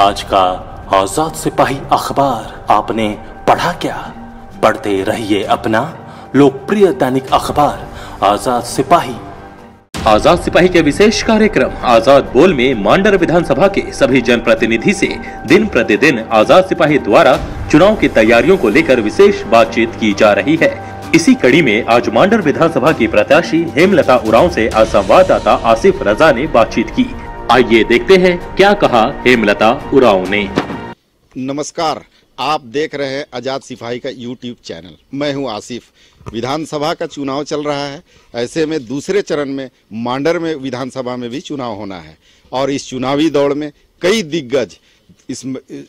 आज का आजाद सिपाही अखबार आपने पढ़ा क्या पढ़ते रहिए अपना लोकप्रिय दैनिक अखबार आजाद सिपाही आजाद सिपाही के विशेष कार्यक्रम आजाद बोल में मांडर विधानसभा के सभी जनप्रतिनिधि से दिन प्रतिदिन आजाद सिपाही द्वारा चुनाव की तैयारियों को लेकर विशेष बातचीत की जा रही है इसी कड़ी में आज मांडर विधानसभा की प्रत्याशी हेमलता उरांव से आज संवाददाता आसिफ रजा ने बातचीत की आइए देखते हैं क्या कहा हेमलता उराव ने नमस्कार आप देख रहे हैं आज़ाद सिपाही का यूट्यूब चैनल मैं हूं आसिफ विधानसभा का चुनाव चल रहा है ऐसे में दूसरे चरण में मांडर में विधानसभा में भी चुनाव होना है और इस चुनावी दौड़ में कई दिग्गज इस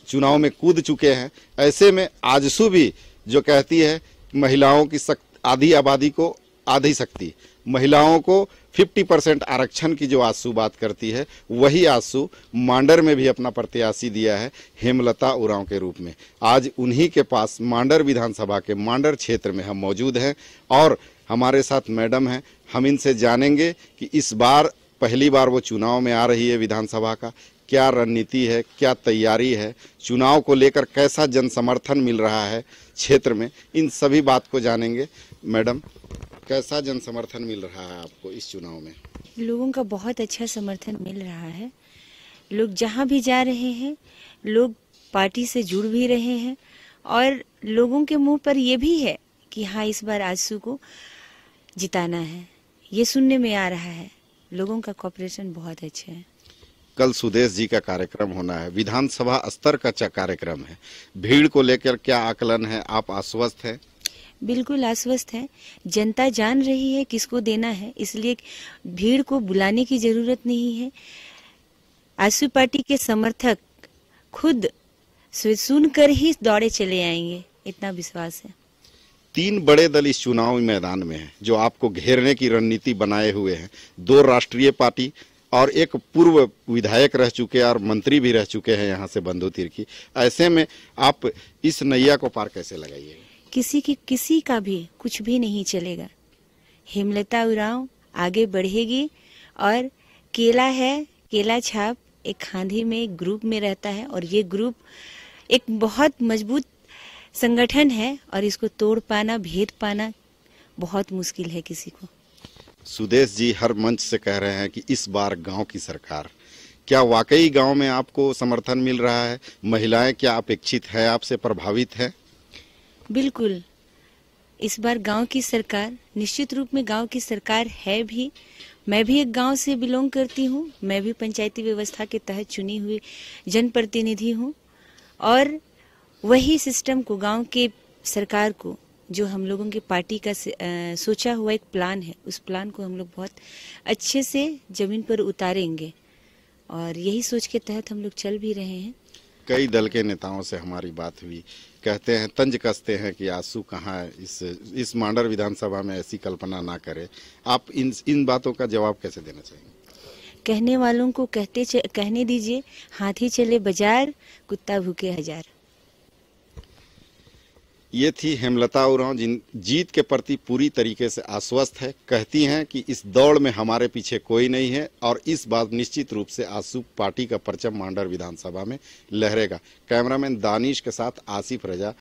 चुनाव में कूद चुके हैं ऐसे में आजसू भी जो कहती है महिलाओं की आधी आबादी को आधी शक्ति महिलाओं को 50 परसेंट आरक्षण की जो आंसू बात करती है वही आंसू मांडर में भी अपना प्रत्याशी दिया है हेमलता उरांव के रूप में आज उन्हीं के पास मांडर विधानसभा के मांडर क्षेत्र में हम मौजूद हैं और हमारे साथ मैडम हैं हम इनसे जानेंगे कि इस बार पहली बार वो चुनाव में आ रही है विधानसभा का क्या रणनीति है क्या तैयारी है चुनाव को लेकर कैसा जन समर्थन मिल रहा है क्षेत्र में इन सभी बात को जानेंगे मैडम कैसा जन समर्थन मिल रहा है आपको इस चुनाव में लोगों का बहुत अच्छा समर्थन मिल रहा है लोग जहाँ भी जा रहे हैं लोग पार्टी से जुड़ भी रहे हैं और लोगों के मुंह पर यह भी है कि हाँ इस बार आजसू को जिताना है ये सुनने में आ रहा है लोगों का कॉपरेशन बहुत अच्छा है कल सुदेश जी का कार्यक्रम होना है विधानसभा स्तर का कार्यक्रम है भीड़ को लेकर क्या आकलन है आप आश्वस्त हैं बिल्कुल आश्वस्त है जनता जान रही है किसको देना है इसलिए भीड़ को बुलाने की जरूरत नहीं है आसू पार्टी के समर्थक खुद सुनकर ही दौड़े चले आएंगे इतना विश्वास है तीन बड़े दल इस चुनावी मैदान में हैं जो आपको घेरने की रणनीति बनाए हुए हैं दो राष्ट्रीय पार्टी और एक पूर्व विधायक रह चुके और मंत्री भी रह चुके हैं यहाँ से बंधु तिर्की ऐसे में आप इस नैया को पार कैसे लगाइएगा किसी की किसी का भी कुछ भी नहीं चलेगा हेमलता उराव आगे बढ़ेगी और केला है केला छाप एक खांधी में एक ग्रुप में रहता है और ये ग्रुप एक बहुत मजबूत संगठन है और इसको तोड़ पाना भेद पाना बहुत मुश्किल है किसी को सुदेश जी हर मंच से कह रहे हैं कि इस बार गांव की सरकार क्या वाकई गांव में आपको समर्थन मिल रहा है महिलाएं क्या अपेक्षित है आपसे प्रभावित है बिल्कुल इस बार गांव की सरकार निश्चित रूप में गांव की सरकार है भी मैं भी एक गांव से बिलोंग करती हूं मैं भी पंचायती व्यवस्था के तहत चुनी हुई जनप्रतिनिधि हूं और वही सिस्टम को गांव के सरकार को जो हम लोगों की पार्टी का सोचा हुआ एक प्लान है उस प्लान को हम लोग बहुत अच्छे से ज़मीन पर उतारेंगे और यही सोच के तहत हम लोग चल भी रहे हैं कई दल के नेताओं से हमारी बात हुई कहते हैं तंज कसते हैं कि आंसू कहाँ है इस इस मांडर विधानसभा में ऐसी कल्पना ना करें आप इन इन बातों का जवाब कैसे देना चाहेंगे कहने वालों को कहते कहने दीजिए हाथी चले बाजार कुत्ता भूखे हजार ये थी हेमलता उरांव जिन जीत के प्रति पूरी तरीके से आश्वस्त है कहती हैं कि इस दौड़ में हमारे पीछे कोई नहीं है और इस बात निश्चित रूप से आसू पार्टी का परचम मांडर विधानसभा में लहरेगा कैमरामैन दानिश के साथ आसिफ रजा